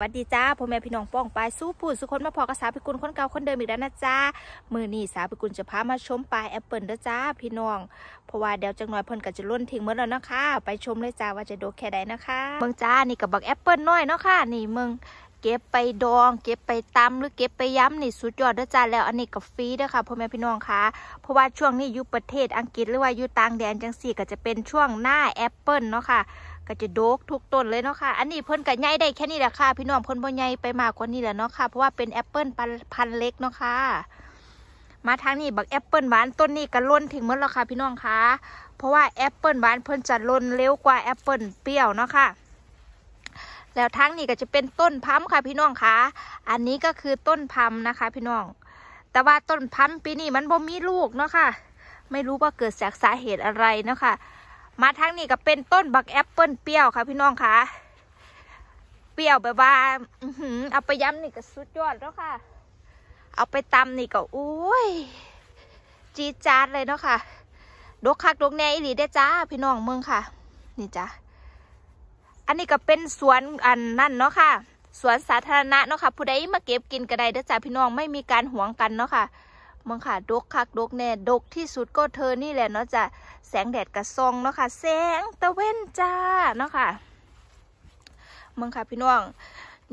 สวัสดีจ้าพ่อแม่พี่น้องป้องปลายสู้ผู้สุขคนมาพอกระสาพิกุลคนเก่าคนเดิมอีกแล้วนะจ้ามือนี่สาพิกุลจะพามาชมปลายแอปเปิลนะจ้าพี่น้อง เพราะว่าเดี๋ยวจังหน่อยเพิ่นก็จะล้นทิ้งเมื่อแล้วนะคะไปชมเลยจ้าว่าจะโดแค่ไหนะคะเมืองจ้านี่กับบักแอปเปิลน้อยเนาะค่ะ นี่เมืองเก็บไปดอง เก็บไปตำหรือเก็บไปย้ำนี่สุดยอดเด้อจ้าแล้วอันนี้กับฟรีเด้อค่ะพ่อแม่พี่น้องคะเพราะว่าช่วงนี้อยู่ประเทศอังกฤษหรือว่าอยู่ต่างแดนจังสี่ ก็จะเป็นช่วงหน้าแอปเปิลเนาะค่ะก็จะโดกทุกต้นเลยเนาะค่ะ อันนี้เพิ่นกบใหญ่ได้แค่นี้แหละค่ะ พี่น้องเพิ่นบ่ใหญ่ไปมากกว่านี้แหละเนาะค่ะ เพราะว่าเป็นแอปเปิลพันเล็กเนาะค่ะ มาทางนี้บักแอปเปิลหวานต้นนี้ก็ล้นถึงหมดแล้วค่ะพี่น้องค่ะเพราะว่าแอปเปิลหวานเพิ่นจะล้นเร็วกว่าแอปเปิลเปรี้ยวเนาะค่ะแล้วทั้งนี้ก็จะเป็นต้นพัมค่ะ พี่น้องคะอันนี้ก็คือต้นพัมนะคะ พี่น้อง แต่ว่าต้นพัมปีนี้มันบ่มีลูกเนาะคะ่ะ ไม่รู้ว่าเกิดจากสาเหตุอะไรเนาะคะ่ะมาทางนี้ก็เป็นต้นบักแอปเปิลเปรี้ยวค่ะพี่น้องค่ะ เปรี้ยวแบบว่าเอาไปย้ำนี่ก็สุดยอดแล้วค่ะ เอาไปตำนี่ก็อุ้ย จีจาดเลยเนาะค่ะดกคักดกแน่อีหลีได้จ้าพี่น้องเมืองค่ะ นี่จ้าอันนี้ก็เป็นสวนอันนั่นเนาะค่ะ สวนสาธารณะเนาะค่ะผู้ใดมาเก็บกินก็ได้เด้อจ้าพี่น้องไม่มีการหวงกันเนาะค่ะเมืองค่ะ ดกคัก ดกแน่ ดกที่สุดก็เธอนี่แหละเนาะจ้ะแสงแดดกระซองเนาะค่ะ แสงตะเว้นจ้าเนาะค่ะเมืองค่ะพี่น้อง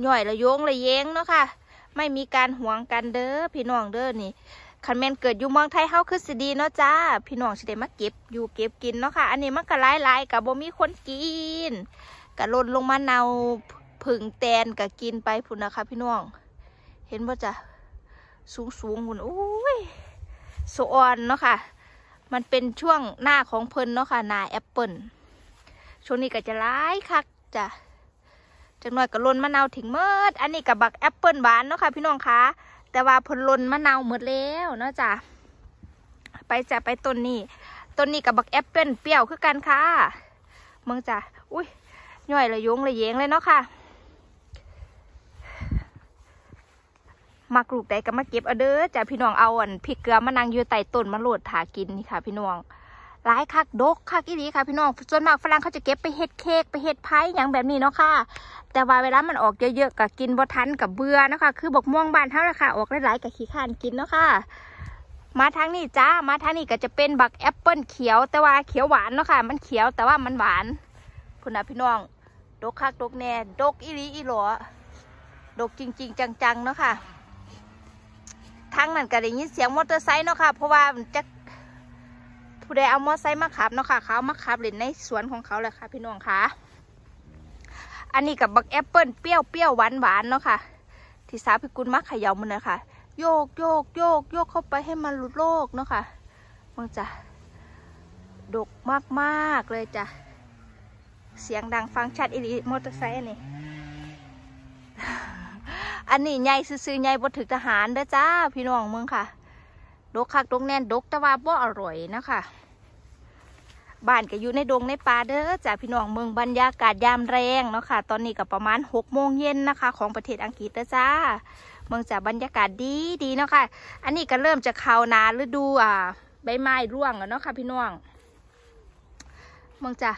น่อยระโยงระเยงเนาะค่ะไม่มีการห่วงกันเด้อพี่น้องเด้อนี่ คันแมนเกิดอยู่เมืองไทยเฮาคือสิดีเนาะจ้าพี่น้องสิได้มาเก็บอยู่เก็บกินเนาะค่ะอันนี้มันก็หลายๆกับบ่มีคนกินกะลนลงมาเนาผึ่งแตนกะกินไปพุ่นนะคะพี่น้องเห็นว่าจะสูงสูงหุ่นโอ้ยสออนเนาะค่ะ มันเป็นช่วงหน้าของเพิ่นเนาะค่ะนาแอปเปิลช่วงนี้ก็จะร้ายคักจะจะหน่อยก็ล้นมะนาวถึงเมิดอันนี้กับบักแอปเปิลหวานเนาะค่ะ พี่น้องคะแต่ว่าเ่ลล้นมะนาวหมดแล้วเนาะจ้ะ ไปจ้ะไปต้นนี้ ต้นนี้กับบักแอปเปิลเปรี้ยวคือกันค่ะ เมืองจ้ะ อุ้ยย่อยละยงละเยงเลยเนาะค่ะมากรูปใดก็มาเก็บเอาเด้อจาะพี่น้องเอาอันพริกเกลือมานั่งอยู่ใต้ต้นมาโลดถากินนี่ค่ะ พี่น้อง หลายคักดกคักอีหลีค่ะพี่น้อง ส่วนมากฝรั่งเขาจะเก็บไปเฮ็ดเค้กไปเฮ็ดพ่อย่างแบบนี้เนาะค่ะ แต่ว่าเวลามันออกเยอะๆกับกินบ่ทันกับเบื่อนะคะ คือบกม่วงบานเท่าราคาออกหลายๆกับขี้ข้านกินเนาะค่ะ มาทางนี้จ้า มาทางนี้ก็จะเป็นบักแอปเปิลเขียว แต่ว่าเขียวหวานเนาะค่ะ มันเขียวแต่ว่ามันหวาน คุณนะพี่น้อง ดกคักดกแน่ดกอีหลีอีหลอดกจริงๆ จังๆเนาะค่ะทั้งนั้นก็ได้ยินเสียงมอเตอร์ไซค์เนาะค่ะเพราะว่าจะผู้ใดเอามอเตอร์ไซค์มาขับเนาะค่ะ เขามาขับเล่นในสวนของเขาเลยค่ะพี่น้องค่ะ อันนี้กับบักแอปเปิลเปรี้ยวเปรี้ยวหวานหวานเนาะค่ะ ที่สาวพิกุลมักขยำมันนะคะโยกโยกโยกโยกเข้าไปให้มันหลุดโลกเนาะค่ะมังจะ ดกมากๆเลยจ้ะ เสียงดังฟังชัดอีลีมอเตอร์ไซค์นี่อันนี้ใหญ่ซื้อใหญ่บดถึกทหารเด้อจ้า พี่น้องเมืองค่ะ ดกคัก ดกแน่นดกแต่ว่าบ่อร่อยนะคะบ้านก็อยู่ในดงในป่าเด้อจ้าพี่น้องเมืองบรรยากาศยามแรงเนาะค่ะตอนนี้ก็ประมาณหกโมงเย็นนะคะ ของประเทศอังกฤษเด้อจ้า เมืองจะบรรยากาศดีดีเนาะค่ะอันนี้ก็เริ่มจะเข้านาฤดูอ่าใบไม้ร่วงแล้วเนาะค่ะพี่น้องเมืองจะ